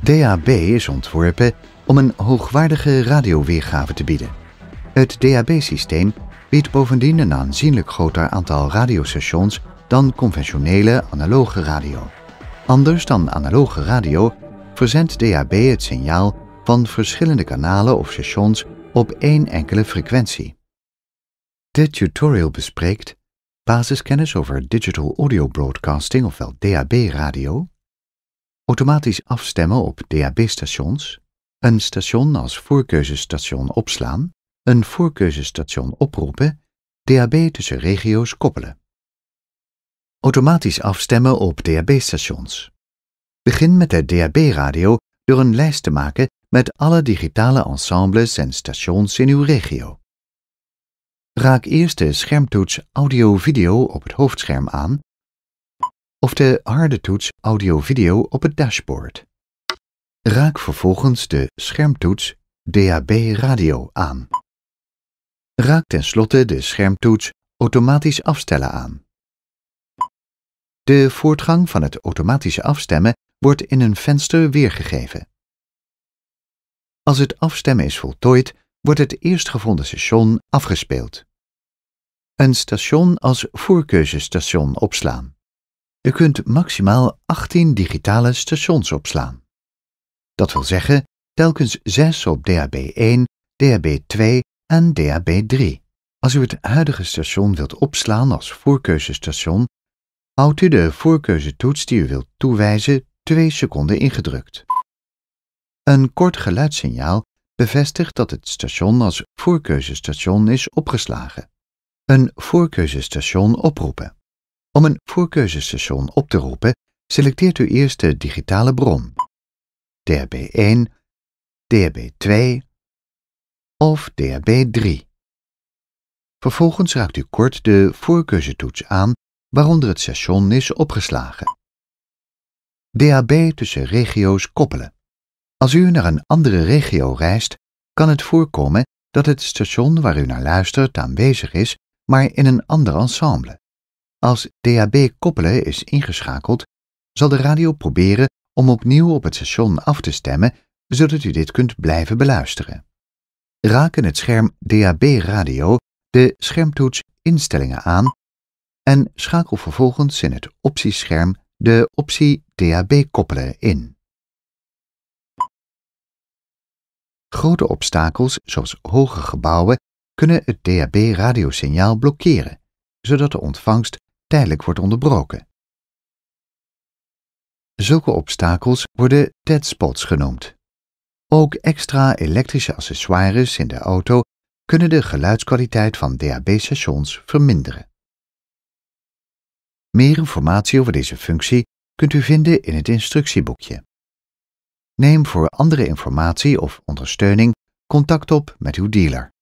DAB is ontworpen om een hoogwaardige radioweergave te bieden. Het DAB-systeem biedt bovendien een aanzienlijk groter aantal radiostations dan conventionele analoge radio. Anders dan analoge radio verzendt DAB het signaal van verschillende kanalen of stations op één enkele frequentie. Dit tutorial bespreekt basiskennis over Digital Audio Broadcasting ofwel DAB-radio, automatisch afstemmen op DAB-stations, een station als voorkeuzestation opslaan, een voorkeuzestation oproepen, DAB tussen regio's koppelen. Automatisch afstemmen op DAB-stations. Begin met de DAB-radio door een lijst te maken met alle digitale ensembles en stations in uw regio. Raak eerst de schermtoets audio-video op het hoofdscherm aan of de harde toets audio-video op het dashboard. Raak vervolgens de schermtoets DAB Radio aan. Raak tenslotte de schermtoets Automatisch afstellen aan. De voortgang van het automatische afstemmen wordt in een venster weergegeven. Als het afstemmen is voltooid, wordt het eerstgevonden station afgespeeld. Een station als voorkeuzestation opslaan. U kunt maximaal 18 digitale stations opslaan. Dat wil zeggen telkens 6 op DAB 1, DAB 2 en DAB 3. Als u het huidige station wilt opslaan als voorkeuzestation, houdt u de voorkeuzetoets die u wilt toewijzen 2 seconden ingedrukt. Een kort geluidssignaal bevestigt dat het station als voorkeuzestation is opgeslagen. Een voorkeuzestation oproepen. Om een voorkeuzestation op te roepen, selecteert u eerst de digitale bron, DHB1, DHB2 of DHB3. Vervolgens raakt u kort de voorkeuzetoets aan waaronder het station is opgeslagen. DHB tussen regio's koppelen. Als u naar een andere regio reist, kan het voorkomen dat het station waar u naar luistert aanwezig is, maar in een ander ensemble. Als DAB koppelen is ingeschakeld, zal de radio proberen om opnieuw op het station af te stemmen, zodat u dit kunt blijven beluisteren. Raak in het scherm DAB radio de schermtoets Instellingen aan en schakel vervolgens in het optiescherm de optie DAB koppelen in. Grote obstakels, zoals hoge gebouwen, kunnen het DAB-radiosignaal blokkeren, zodat de ontvangst tijdelijk wordt onderbroken. Zulke obstakels worden deadspots genoemd. Ook extra elektrische accessoires in de auto kunnen de geluidskwaliteit van DAB-stations verminderen. Meer informatie over deze functie kunt u vinden in het instructieboekje. Neem voor andere informatie of ondersteuning contact op met uw dealer.